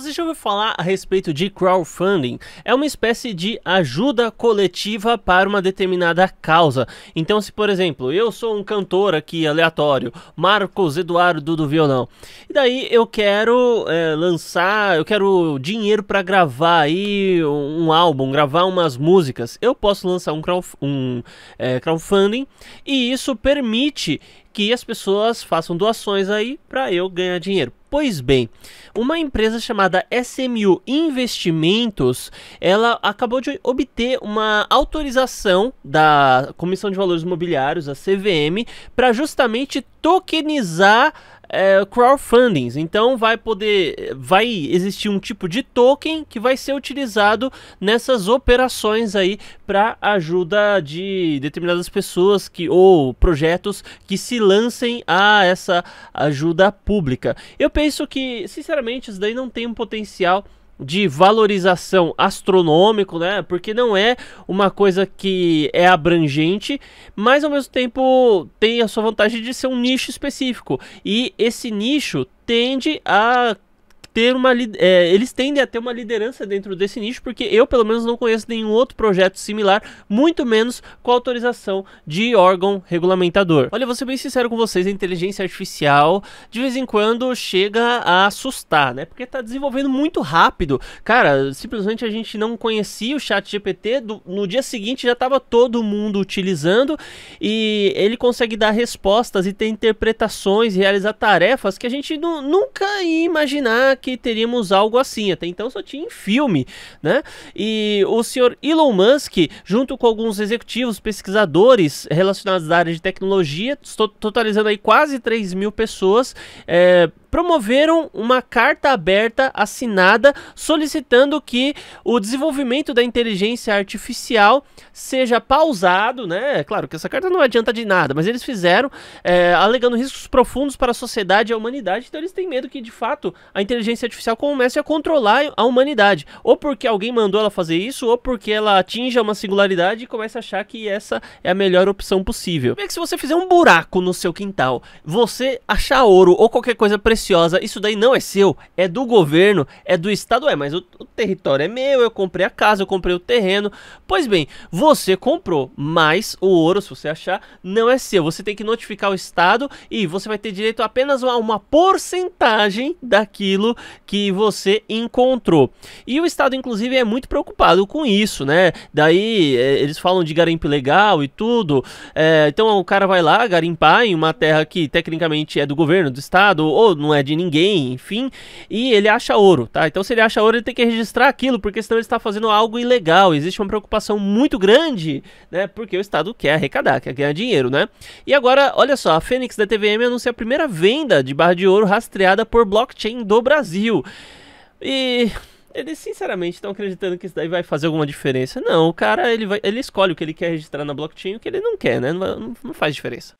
Você já ouviu falar a respeito de crowdfunding? É uma espécie de ajuda coletiva para uma determinada causa. Então, se por exemplo, eu sou um cantor aqui aleatório, Marcos Eduardo do violão, e daí eu quero é, lançar, eu quero dinheiro para gravar aí um álbum, gravar umas músicas, eu posso lançar um, um é, crowdfunding e isso permite que as pessoas façam doações aí para eu ganhar dinheiro. Pois bem, uma empresa chamada SMU Investimentos, ela acabou de obter uma autorização da Comissão de Valores Imobiliários, a CVM, para justamente tokenizar é, crowdfundings. Então vai poder, vai existir um tipo de token que vai ser utilizado nessas operações aí para ajuda de determinadas pessoas que ou projetos que se lancem a essa ajuda pública. Eu penso que, sinceramente, isso daí não tem um potencial de valorização astronômico, né? Porque não é uma coisa que é abrangente, mas ao mesmo tempo tem a sua vantagem de ser um nicho específico. E esse nicho tende a ter uma é, eles tendem a ter uma liderança dentro desse nicho porque eu pelo menos não conheço nenhum outro projeto similar muito menos com autorização de órgão regulamentador olha vou ser bem sincero com vocês a inteligência artificial de vez em quando chega a assustar né porque está desenvolvendo muito rápido cara simplesmente a gente não conhecia o chat GPT do, no dia seguinte já estava todo mundo utilizando e ele consegue dar respostas e ter interpretações realizar tarefas que a gente não, nunca ia imaginar que teríamos algo assim. Até então só tinha em filme, né? E o senhor Elon Musk, junto com alguns executivos, pesquisadores relacionados à área de tecnologia, totalizando aí quase 3 mil pessoas, é, promoveram uma carta aberta assinada solicitando que o desenvolvimento da inteligência artificial seja pausado, né? É claro que essa carta não adianta de nada, mas eles fizeram é, alegando riscos profundos para a sociedade e a humanidade, então eles têm medo que de fato a inteligência artificial comece a controlar a humanidade, ou porque alguém mandou ela fazer isso, ou porque ela atinja uma singularidade e comece a achar que essa é a melhor opção possível. Como é que se você fizer um buraco no seu quintal, você achar ouro ou qualquer coisa preciosa preciosa, isso daí não é seu, é do governo, é do estado. É, mas o, o território é meu, eu comprei a casa, eu comprei o terreno. Pois bem, você comprou, mas o ouro, se você achar, não é seu. Você tem que notificar o estado e você vai ter direito apenas a uma porcentagem daquilo que você encontrou. E o estado, inclusive, é muito preocupado com isso, né? Daí é, eles falam de garimpo legal e tudo. É, então o cara vai lá garimpar em uma terra que tecnicamente é do governo, do estado, ou não não é de ninguém, enfim, e ele acha ouro, tá? Então se ele acha ouro, ele tem que registrar aquilo, porque senão ele está fazendo algo ilegal. Existe uma preocupação muito grande, né? Porque o Estado quer arrecadar, quer ganhar dinheiro, né? E agora, olha só, a Fênix da TVM anuncia a primeira venda de barra de ouro rastreada por blockchain do Brasil. E eles sinceramente estão acreditando que isso daí vai fazer alguma diferença. Não, o cara ele, vai, ele escolhe o que ele quer registrar na blockchain e o que ele não quer, né? Não, não, não faz diferença.